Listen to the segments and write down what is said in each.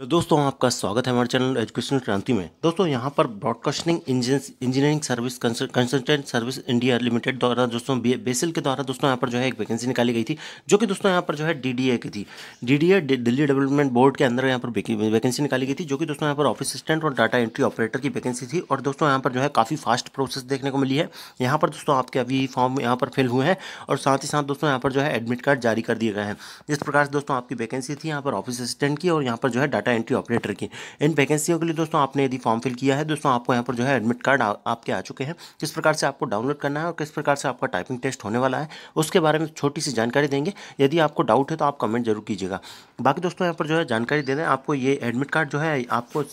तो दोस्तों आपका स्वागत है हमारे चैनल एजुकेशन क्रांति में दोस्तों यहाँ पर broadcasting engineering service consultant service India limited द्वारा दोस्तों बेसिल के द्वारा दोस्तों यहाँ पर जो है एक वैकेंसी निकाली गई थी जो कि दोस्तों यहाँ पर जो है डीडीए की थी डीडीए दिल्ली डेवलपमेंट बोर्ड के अंदर यहाँ पर वैकेंसी निकाली गई थी जो कि दोस्तों यहाँ पर ऑफिस असिस्टेंट और डाटा एंट्री ऑपरेटर की वैकेंसी थी और दोस्तों यहाँ पर जो है काफ़ी फास्ट प्रोसेस देखने को मिली है यहाँ पर दोस्तों आपके अभी फॉर्म यहाँ पर फिल हुए हैं और साथ ही साथ दोस्तों यहाँ पर जो है एडमिट कार्ड जारी कर दिए गए हैं जिस प्रकार से दोस्तों आपकी वैकेंसी थी यहाँ पर ऑफिस असिस्टेंट की और यहाँ पर जो है डाटा डाटा एंट्री ऑपरेटर की इन वैकेंसियों के लिए दोस्तों आपने यदि फॉर्म फिल किया है दोस्तों आपको यहाँ पर जो है एडमिट कार्ड आपके आ चुके हैं किस प्रकार से आपको डाउनलोड करना है और किस प्रकार से आपका टाइपिंग टेस्ट होने वाला है उसके बारे में छोटी सी जानकारी देंगे यदि आपको डाउट है तो आप कमेंट जरूर कीजिएगा बाकी दोस्तों यहाँ पर जो है जानकारी दे दें आपको ये एडमिट कार्ड जो है आपको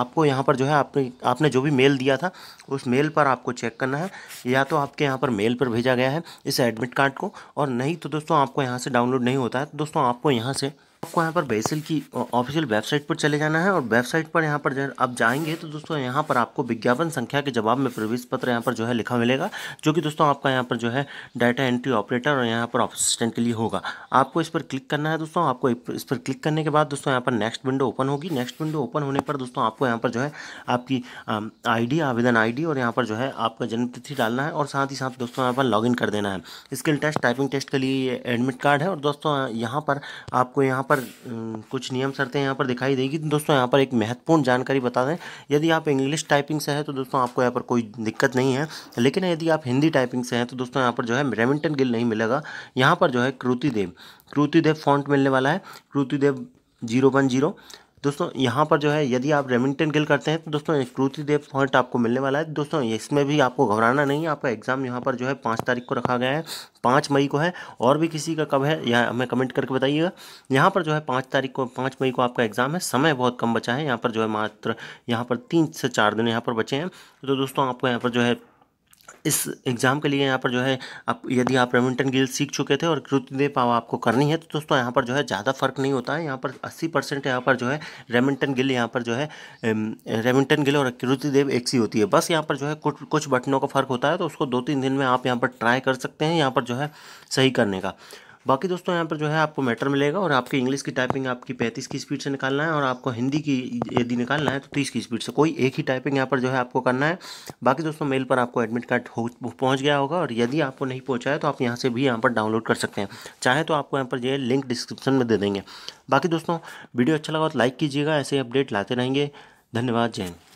आपको यहाँ पर जो है आपने आपने जो भी मेल दिया था उस मेल पर आपको चेक करना है या तो आपके यहाँ पर मेल पर भेजा गया है इस एडमिट कार्ड को और नहीं तो दोस्तों आपको यहाँ से डाउनलोड नहीं होता है तो दोस्तों आपको यहाँ से आपको यहाँ पर बेसिल की ऑफिशियल वेबसाइट पर चले जाना है और वेबसाइट पर यहाँ पर जो आप जाएंगे तो दोस्तों यहाँ पर आपको विज्ञापन संख्या के जवाब में प्रवेश पत्र यहाँ पर जो है लिखा मिलेगा जो कि दोस्तों आपका यहाँ पर जो है डाटा एंट्री ऑपरेटर और यहाँ पर असिस्टेंट के लिए होगा आपको इस पर क्लिक करना है दोस्तों आपको इस पर क्लिक करने के बाद दोस्तों यहाँ पर नेक्स्ट विंडो ओपन होगी नेक्स्ट विंडो ओपन होने पर दोस्तों आपको यहाँ पर जो है आपकी आई आवेदन आई और यहाँ पर जो है आपका जन्मतिथि डालना है और साथ ही साथ दोस्तों यहाँ पर लॉग कर देना है स्किल टेस्ट टाइपिंग टेस्ट के लिए एडमिट कार्ड है और दोस्तों यहाँ पर आपको यहाँ पर कुछ नियम शर्तें यहाँ पर दिखाई देगी दोस्तों यहाँ पर एक महत्वपूर्ण जानकारी बता दें यदि आप इंग्लिश टाइपिंग से हैं तो दोस्तों आपको यहाँ पर कोई दिक्कत नहीं है लेकिन यदि आप हिंदी टाइपिंग से हैं तो दोस्तों यहाँ पर जो है रेमिंटन गिल नहीं मिलेगा यहाँ पर जो है कृतिदेव कृतिदेव फॉन्ट मिलने वाला है कृतिदेव जीरो वन जीरो दोस्तों यहाँ पर जो है यदि आप रेमिंगटन गिल करते हैं तो दोस्तों स्क्रूति देव पॉइंट आपको मिलने वाला है दोस्तों इसमें भी आपको घबराना नहीं है आपका एग्ज़ाम यहाँ पर जो है पाँच तारीख को रखा गया है पाँच मई को है और भी किसी का कब है यह हमें कमेंट करके बताइएगा यहाँ पर जो है पाँच तारीख को पाँच मई को आपका एग्ज़ाम है समय बहुत कम बचा है यहाँ पर जो है मात्र यहाँ पर तीन से चार दिन यहाँ पर बचे हैं तो दोस्तों आपको यहाँ पर जो है इस एग्ज़ाम के लिए यहाँ पर जो है आप यदि आप रेमिंटन गिल सीख चुके थे और कृतदेव पाव आपको करनी है तो दोस्तों यहाँ पर जो है ज़्यादा फर्क नहीं होता है यहाँ पर 80 परसेंट यहाँ पर जो है रेमिंटन गिल यहाँ पर जो है रेमिंटन गिल और कृतदेव एक सी होती है बस यहाँ पर जो है कुछ कुछ बटनों का फ़र्क होता है तो उसको दो तीन दिन में आप यहाँ पर ट्राई कर सकते हैं यहाँ पर जो है सही करने का बाकी दोस्तों यहाँ पर जो है आपको मैटर मिलेगा और आपकी इंग्लिश की टाइपिंग आपकी पैंतीस की स्पीड से निकालना है और आपको हिंदी की यदि निकालना है तो तीस की स्पीड से कोई एक ही टाइपिंग यहाँ पर जो है आपको करना है बाकी दोस्तों मेल पर आपको एडमिट कार्ड हो पहुँच गया होगा और यदि आपको नहीं पहुँचा है तो आप यहाँ से भी यहाँ पर डाउनलोड कर सकते हैं चाहे तो आपको यहाँ पर जो है लिंक डिस्क्रिप्शन में दे देंगे बाकी दोस्तों वीडियो अच्छा लगा तो लाइक कीजिएगा ऐसे अपडेट लाते रहेंगे धन्यवाद जय हिंद